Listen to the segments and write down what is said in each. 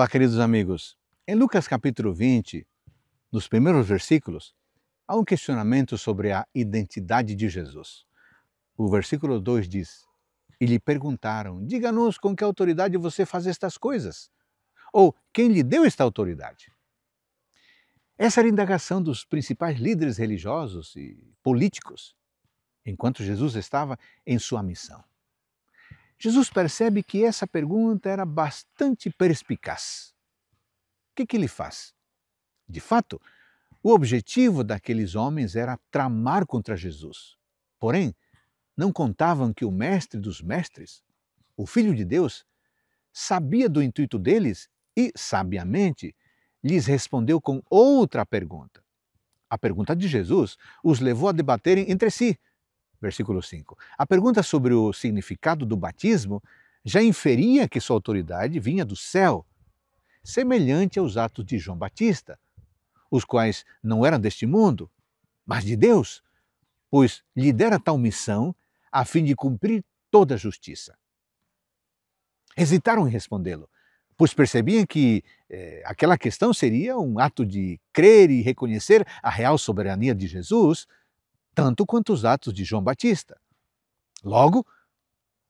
Olá, queridos amigos. Em Lucas capítulo 20, nos primeiros versículos, há um questionamento sobre a identidade de Jesus. O versículo 2 diz: E lhe perguntaram: Diga-nos com que autoridade você faz estas coisas? Ou quem lhe deu esta autoridade? Essa era a indagação dos principais líderes religiosos e políticos, enquanto Jesus estava em sua missão. Jesus percebe que essa pergunta era bastante perspicaz. O que, que ele faz? De fato, o objetivo daqueles homens era tramar contra Jesus. Porém, não contavam que o Mestre dos Mestres, o Filho de Deus, sabia do intuito deles e, sabiamente, lhes respondeu com outra pergunta. A pergunta de Jesus os levou a debaterem entre si versículo 5. A pergunta sobre o significado do batismo já inferia que sua autoridade vinha do céu, semelhante aos atos de João Batista, os quais não eram deste mundo, mas de Deus, pois lhe dera tal missão a fim de cumprir toda a justiça. Hesitaram em respondê-lo, pois percebiam que eh, aquela questão seria um ato de crer e reconhecer a real soberania de Jesus, tanto quanto os atos de João Batista. Logo,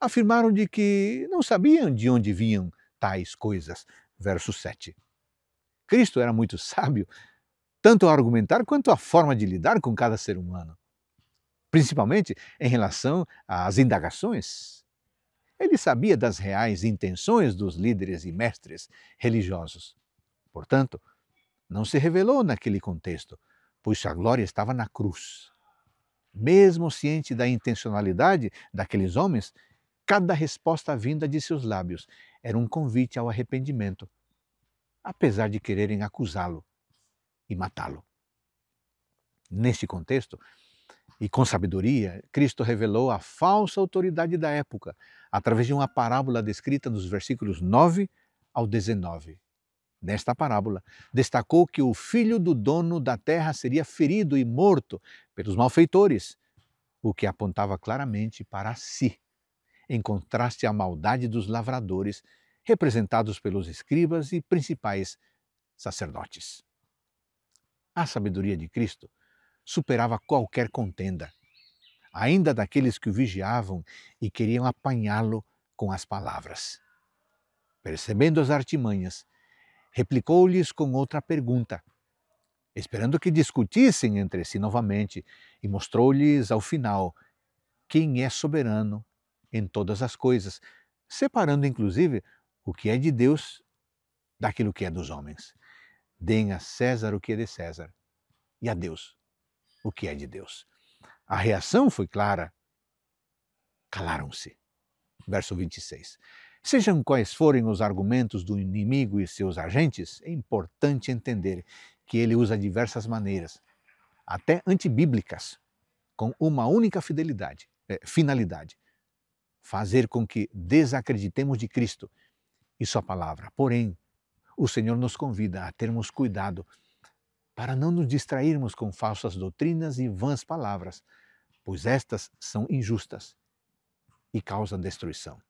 afirmaram de que não sabiam de onde vinham tais coisas. Verso 7. Cristo era muito sábio, tanto a argumentar quanto a forma de lidar com cada ser humano, principalmente em relação às indagações. Ele sabia das reais intenções dos líderes e mestres religiosos. Portanto, não se revelou naquele contexto, pois sua glória estava na cruz mesmo ciente da intencionalidade daqueles homens, cada resposta vinda de seus lábios era um convite ao arrependimento, apesar de quererem acusá-lo e matá-lo. Neste contexto, e com sabedoria, Cristo revelou a falsa autoridade da época através de uma parábola descrita nos versículos 9 ao 19. Nesta parábola, destacou que o filho do dono da terra seria ferido e morto pelos malfeitores, o que apontava claramente para si, em contraste à maldade dos lavradores, representados pelos escribas e principais sacerdotes. A sabedoria de Cristo superava qualquer contenda, ainda daqueles que o vigiavam e queriam apanhá-lo com as palavras. Percebendo as artimanhas, replicou-lhes com outra pergunta, esperando que discutissem entre si novamente, e mostrou-lhes ao final quem é soberano em todas as coisas, separando inclusive o que é de Deus daquilo que é dos homens. Deem a César o que é de César e a Deus o que é de Deus. A reação foi clara. Calaram-se. Verso 26. Sejam quais forem os argumentos do inimigo e seus agentes, é importante entender que ele usa diversas maneiras, até antibíblicas, com uma única fidelidade, é, finalidade: fazer com que desacreditemos de Cristo e Sua palavra. Porém, o Senhor nos convida a termos cuidado para não nos distrairmos com falsas doutrinas e vãs palavras, pois estas são injustas e causam destruição.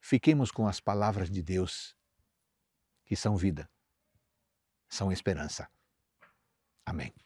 Fiquemos com as palavras de Deus, que são vida são esperança. Amém.